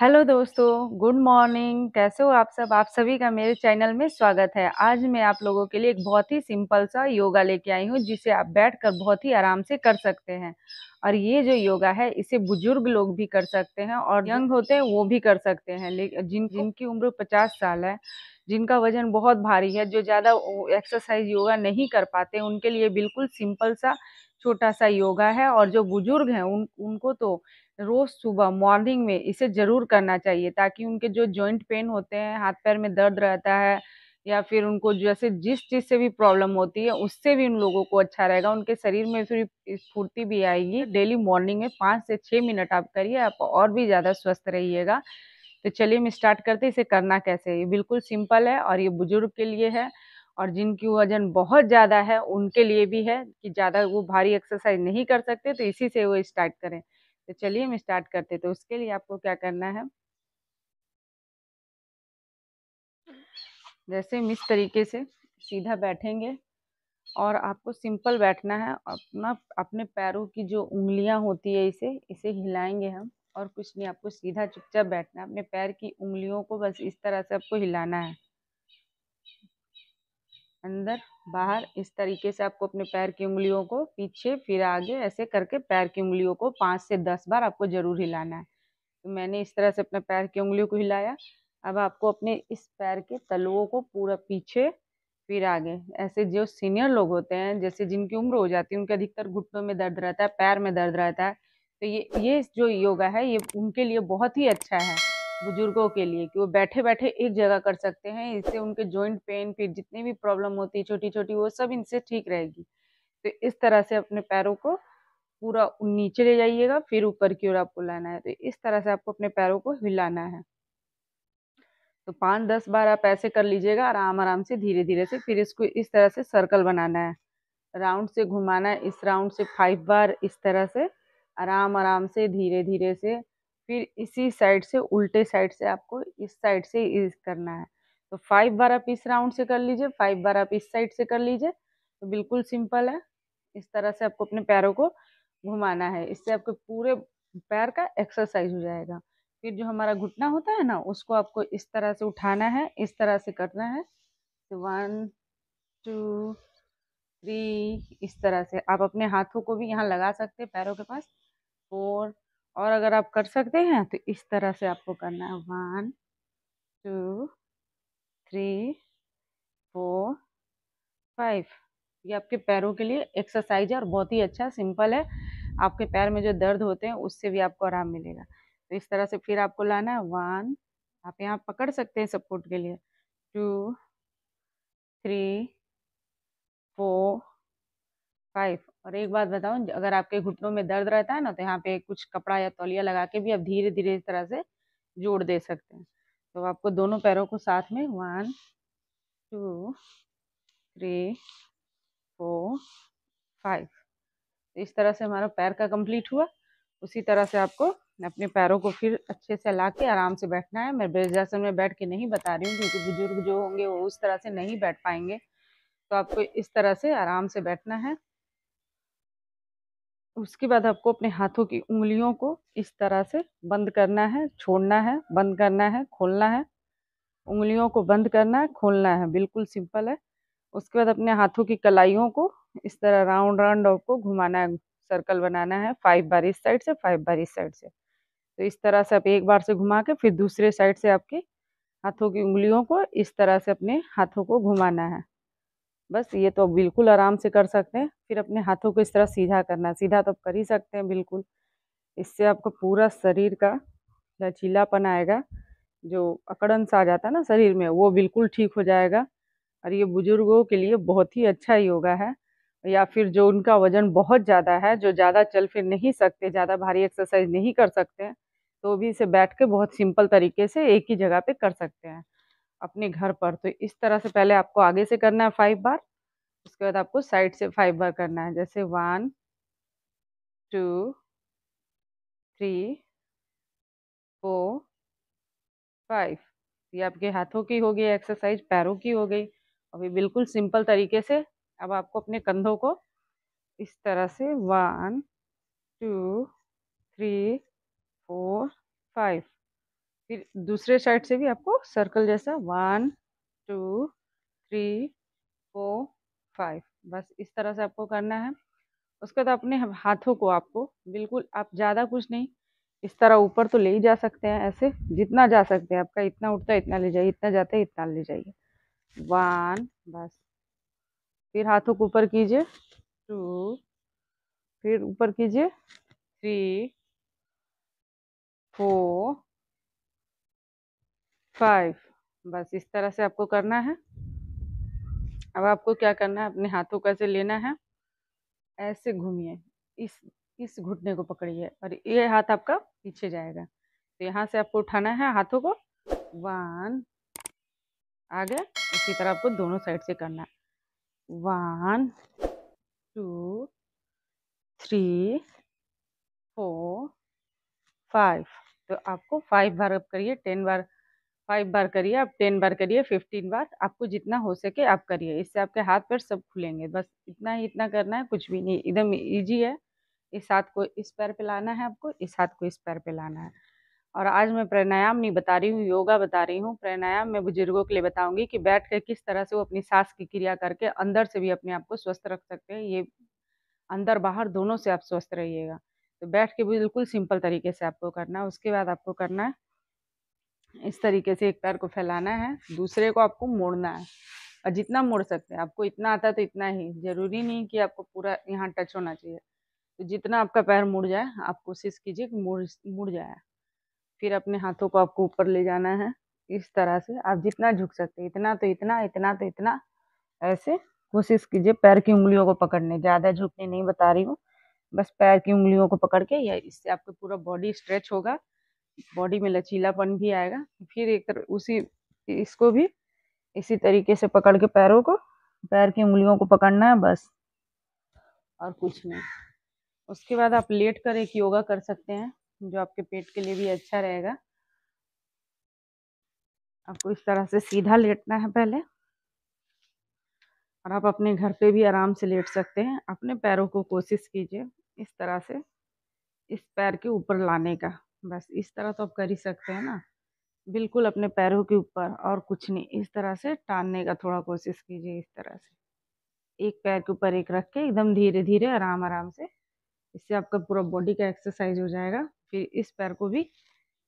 hello दोस्तों good morning कैसे हो आप सब आप सभी का मेरे चैनल में स्वागत है आज मैं आप लोगों के लिए एक बहुत ही सिंपल सा योगा लेके आई हूँ जिसे आप बैठकर बहुत ही आराम से कर सकते हैं और ये जो योगा है इसे बुजुर्ग लोग भी कर सकते हैं और यंग होते हैं वो भी कर सकते हैं जिन जिनकी उम्र पचास साल है जिनका वजन बहुत भारी है जो ज़्यादा एक्सरसाइज योगा नहीं कर पाते उनके लिए बिल्कुल सिंपल सा छोटा सा योगा है और जो बुजुर्ग हैं उन उनको तो रोज़ सुबह मॉर्निंग में इसे ज़रूर करना चाहिए ताकि उनके जो जॉइंट पेन होते हैं हाथ पैर में दर्द रहता है या फिर उनको जैसे जिस चीज़ से भी प्रॉब्लम होती है उससे भी उन लोगों को अच्छा रहेगा उनके शरीर में फिर स्फूर्ति भी आएगी डेली मॉर्निंग में पाँच से छः मिनट आप करिए आप और भी ज़्यादा स्वस्थ रहिएगा तो चलिए हम स्टार्ट करते इसे करना कैसे ये बिल्कुल सिंपल है और ये बुजुर्ग के लिए है और जिनकी वजन बहुत ज़्यादा है उनके लिए भी है कि ज़्यादा वो भारी एक्सरसाइज नहीं कर सकते तो इसी से वो स्टार्ट करें तो चलिए हम स्टार्ट करते तो उसके लिए आपको क्या करना है जैसे हम इस तरीके से सीधा बैठेंगे और आपको सिंपल बैठना है अपना अपने पैरों की जो उंगलियां होती है इसे इसे हिलाएंगे हम और कुछ नहीं आपको सीधा चुपचाप बैठना है अपने पैर की उंगलियों को बस इस तरह से आपको हिलाना है अंदर बाहर इस तरीके से आपको अपने पैर की उंगलियों को पीछे फिर आगे ऐसे करके पैर की उंगलियों को पाँच से दस बार आपको जरूर हिलाना है तो मैंने इस तरह से अपने पैर की उंगलियों को हिलाया अब आपको अपने इस पैर के तलुओं को पूरा पीछे फिर आगे ऐसे जो सीनियर लोग होते हैं जैसे जिनकी उम्र हो जाती है उनके अधिकतर घुटनों में दर्द रहता है पैर में दर्द रहता है तो ये ये जो योगा है ये उनके लिए बहुत ही अच्छा है बुजुर्गों के लिए कि वो बैठे बैठे एक जगह कर सकते हैं इससे उनके जॉइंट पेन फिर जितनी भी प्रॉब्लम होती है छोटी छोटी वो सब इनसे ठीक रहेगी तो इस तरह से अपने पैरों को पूरा नीचे ले जाइएगा फिर ऊपर की ओर आपको लाना है तो इस तरह से आपको अपने पैरों को हिलाना है तो पाँच दस बार आप ऐसे कर लीजिएगा आराम आराम से धीरे धीरे से फिर इसको इस तरह से सर्कल बनाना है राउंड से घुमाना है इस राउंड से फाइव बार इस तरह से आराम आराम से धीरे धीरे से फिर इसी साइड से उल्टे साइड से आपको इस साइड से इस करना है तो फाइव बार आप इस राउंड से कर लीजिए फाइव बार आप इस साइड से कर लीजिए तो बिल्कुल सिंपल है इस तरह से आपको अपने पैरों को घुमाना है इससे आपके पूरे पैर का एक्सरसाइज हो जाएगा फिर जो हमारा घुटना होता है ना उसको आपको इस तरह से उठाना है इस तरह से करना है तो वन टू थ्री इस तरह से आप अपने हाथों को भी यहाँ लगा सकते हैं पैरों के पास फोर और अगर आप कर सकते हैं तो इस तरह से आपको करना है one two three four five ये आपके पैरों के लिए एक्सरसाइज है और बहुत ही अच्छा सिंपल है आपके पैर में जो दर्द होते हैं उससे भी आपको आराम मिलेगा तो इस तरह से फिर आपको लाना है वन आप यहाँ पकड़ सकते हैं सपोर्ट के लिए टू थ्री फोर फाइव और एक बात बताऊँ अगर आपके घुटनों में दर्द रहता है ना तो यहाँ पे कुछ कपड़ा या तौलिया लगा के भी आप धीरे धीरे इस तरह से जोड़ दे सकते हैं तो आपको दोनों पैरों को साथ में one two three four five तो इस तरह से हमारा पैर का कंप्लीट हुआ उसी तरह से आपको अपने पैरों को फिर अच्छे से ला के आराम से बैठना है मैं ब्रजासन में बैठ के नहीं बता रही हूँ क्योंकि बुजुर्ग जो होंगे वो उस तरह से नहीं बैठ पाएंगे तो आपको इस तरह से आराम से बैठना है उसके बाद आपको अपने हाथों की उंगलियों को इस तरह से बंद करना है छोड़ना है बंद करना है खोलना है उंगलियों को बंद करना है खोलना है बिल्कुल सिंपल है उसके बाद अपने हाथों की कलाइयों को इस तरह राउंड राउंड आपको घुमाना है सर्कल बनाना है फाइव बार इस साइड से फाइव बार इस साइड से तो इस तरह से आप एक बार से घुमा के फिर दूसरे साइड से आपके हाथों की उंगलियों को इस तरह से अपने हाथों को घुमाना है बस ये तो बिल्कुल आराम से कर सकते हैं फिर अपने हाथों को इस तरह सीधा करना सीधा तो आप कर ही सकते हैं बिल्कुल इससे आपको पूरा शरीर का लचीलापन आएगा जो अकड़न सा आ जाता है ना शरीर में वो बिल्कुल ठीक हो जाएगा और ये बुजुर्गों के लिए बहुत ही अच्छा योगा है या फिर जो उनका वजन बहुत ज़्यादा है जो ज़्यादा चल फिर नहीं सकते ज़्यादा भारी एक्सरसाइज नहीं कर सकते तो भी इसे बैठ के बहुत सिंपल तरीके से एक ही जगह पे कर सकते हैं अपने घर पर तो इस तरह से पहले आपको आगे से करना है फाइव बार उसके बाद आपको साइड से फाइव बार करना है जैसे one two three four five ये आपके हाथों की हो गई एक्सरसाइज पैरों की हो गई अभी बिल्कुल सिंपल तरीके से अब आपको अपने कंधों को इस तरह से one two three four five फिर दूसरे साइड से भी आपको सर्कल जैसा one two three four five बस इस तरह से आपको करना है उसके बाद अपने हाथों को आपको बिल्कुल आप ज़्यादा कुछ नहीं इस तरह ऊपर तो ले ही जा सकते हैं ऐसे जितना जा सकते हैं आपका इतना उठता है इतना ले जाइए इतना जाता है इतना ले जाइए वन बस फिर हाथों को ऊपर कीजिए टू फिर ऊपर कीजिए थ्री फोर फाइव बस इस तरह से आपको करना है अब आपको क्या करना है अपने हाथों कैसे लेना है ऐसे घूमिए इस इस घुटने को पकड़िए और ये हाथ आपका पीछे जाएगा तो यहाँ से आपको उठाना है हाथों को वन आगे इसी तरह आपको दोनों साइड से करना है one two three four five तो आपको फाइव बार करिए टेन बार फाइव बार करिए आप टेन बार करिए फिफ्टीन बार आपको जितना हो सके आप करिए इससे आपके हाथ पैर सब खुलेंगे बस इतना ही इतना करना है कुछ भी नहीं एकदम ईजी है इस हाथ को इस पैर पे लाना है आपको इस हाथ को इस पैर पे लाना है और आज मैं प्राणायाम नहीं बता रही हूँ योगा बता रही हूँ प्राणायाम मैं बुजुर्गों के लिए बताऊंगी कि बैठ कर किस तरह से वो अपनी सांस की क्रिया करके अंदर से भी अपने आप को स्वस्थ रख सकते हैं ये अंदर बाहर दोनों से आप स्वस्थ रहिएगा तो बैठ के बिल्कुल सिंपल तरीके से आपको करना है उसके बाद आपको करना है इस तरीके से एक पैर को फैलाना है दूसरे को आपको मोड़ना है और जितना मोड़ सकते हैं आपको इतना आता है तो इतना ही ज़रूरी नहीं कि आपको पूरा यहाँ टच होना चाहिए तो जितना आपका पैर मुड़ जाए आप कोशिश कीजिए कि मुड़ मुड़ जाए फिर अपने हाथों को आपको ऊपर ले जाना है इस तरह से आप जितना झुक सकते हैं इतना तो इतना इतना तो इतना ऐसे कोशिश कीजिए पैर की उंगलियों को पकड़ने ज़्यादा झुकने नहीं बता रही हूँ बस पैर की उंगलियों को पकड़ के या इससे आपका पूरा बॉडी स्ट्रेच होगा बॉडी में लचीलापन भी आएगा तो फिर एक उसी इसको भी इसी तरीके से पकड़ के पैरों को पैर की उंगलियों को पकड़ना है बस और कुछ नहीं उसके बाद आप लेट कर एक योगा कर सकते हैं जो आपके पेट के लिए भी अच्छा रहेगा आपको इस तरह से सीधा लेटना है पहले और आप अपने घर पे भी आराम से लेट सकते हैं अपने पैरों को कोशिश कीजिए इस तरह से इस पैर के ऊपर लाने का बस इस तरह तो आप कर ही सकते हैं ना बिल्कुल अपने पैरों के ऊपर और कुछ नहीं इस तरह से टानने का थोड़ा कोशिश कीजिए इस तरह से एक पैर के ऊपर एक रख के एकदम धीरे धीरे आराम आराम से इससे आपका पूरा बॉडी का एक्सरसाइज हो जाएगा फिर इस पैर को भी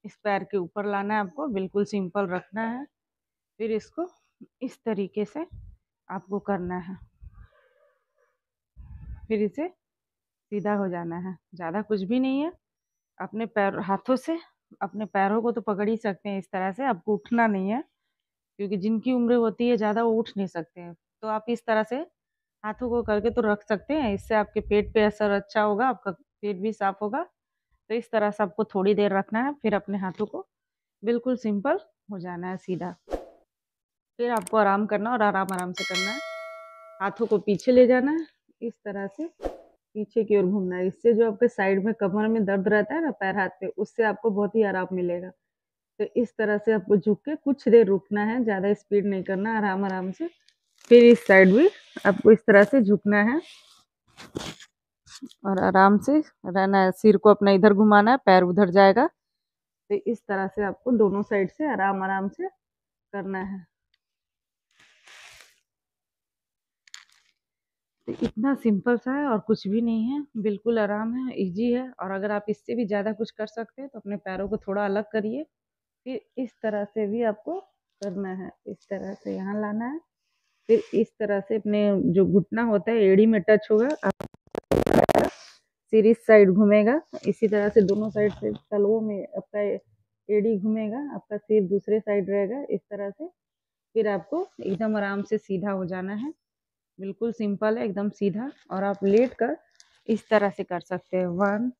इस पैर के ऊपर लाना है आपको बिल्कुल सिंपल रखना है फिर इसको इस तरीके से आपको करना है फिर इसे सीधा हो जाना है ज़्यादा कुछ भी नहीं है अपने पैर हाथों से अपने पैरों को तो पकड़ ही सकते हैं इस तरह से आपको उठना नहीं है क्योंकि जिनकी उम्र होती है ज़्यादा वो उठ नहीं सकते हैं तो आप इस तरह से हाथों को करके तो रख सकते हैं इससे आपके पेट पे असर अच्छा होगा आपका पेट भी साफ होगा तो इस तरह से आपको थोड़ी देर रखना है फिर अपने हाथों को बिल्कुल सिंपल हो जाना है सीधा फिर आपको आराम करना और आराम आराम से करना है हाथों को पीछे ले जाना है इस तरह से पीछे की ओर घूमना है इससे जो आपके साइड में कमर में दर्द रहता है ना पैर हाथ पे उससे आपको बहुत ही आराम मिलेगा तो इस तरह से आपको झुक के कुछ देर रुकना है ज़्यादा स्पीड नहीं करना आराम आराम से फिर इस साइड भी आपको इस तरह से झुकना है और आराम से रहना है सिर को अपना इधर घुमाना है पैर उधर जाएगा तो इस तरह से आपको दोनों साइड से आराम आराम से करना है इतना सिंपल सा है और कुछ भी नहीं है बिल्कुल आराम है इजी है और अगर आप इससे भी ज़्यादा कुछ कर सकते हैं तो अपने पैरों को थोड़ा अलग करिए फिर इस तरह से भी आपको करना है इस तरह से यहाँ लाना है फिर इस तरह से अपने जो घुटना होता है एड़ी में टच होगा आप सीरीज साइड घूमेगा इसी तरह से दोनों साइड से तलवों में आपका एड़ी घूमेगा आपका सिर दूसरे साइड रहेगा इस तरह से फिर आपको एकदम आराम से सीधा हो जाना है बिल्कुल सिंपल है एकदम सीधा और आप लेट कर इस तरह से कर सकते हैं one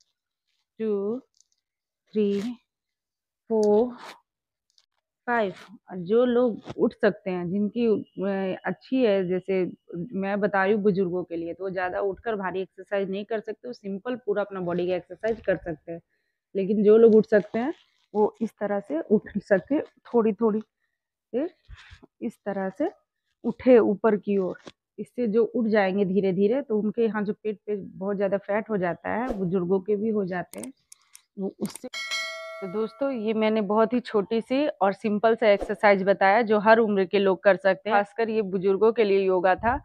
two three four five जो लोग उठ सकते हैं जिनकी अच्छी है जैसे मैं बता रही हूँ बुजुर्गों के लिए तो वो ज़्यादा उठकर भारी एक्सरसाइज नहीं कर सकते वो सिंपल पूरा अपना बॉडी का एक्सरसाइज कर सकते हैं लेकिन जो लोग उठ सकते हैं वो इस तरह से उठ सकते थोड़ी थोड़ी से इस तरह से उठे ऊपर की ओर इससे जो उठ जाएंगे धीरे धीरे तो उनके यहाँ जो पेट पे बहुत ज़्यादा फैट हो जाता है बुजुर्गों के भी हो जाते हैं वो उससे तो दोस्तों ये मैंने बहुत ही छोटी सी और सिंपल सा एक्सरसाइज बताया जो हर उम्र के लोग कर सकते हैं खासकर ये बुजुर्गों के लिए योगा था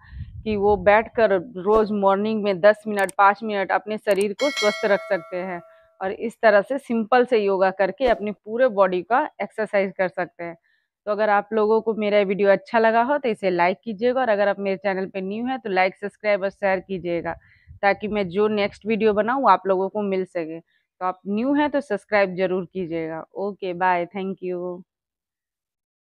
कि वो बैठकर रोज़ मॉर्निंग में 10 मिनट 5 मिनट अपने शरीर को स्वस्थ रख सकते हैं और इस तरह से सिंपल से योगा करके अपने पूरे बॉडी का एक्सरसाइज कर सकते हैं तो अगर आप लोगों को मेरा वीडियो अच्छा लगा हो तो इसे लाइक कीजिएगा और अगर आप मेरे चैनल पर न्यू हैं तो लाइक सब्सक्राइब और शेयर कीजिएगा ताकि मैं जो नेक्स्ट वीडियो बनाऊँ आप लोगों को मिल सके तो आप न्यू हैं तो सब्सक्राइब जरूर कीजिएगा ओके बाय थैंक यू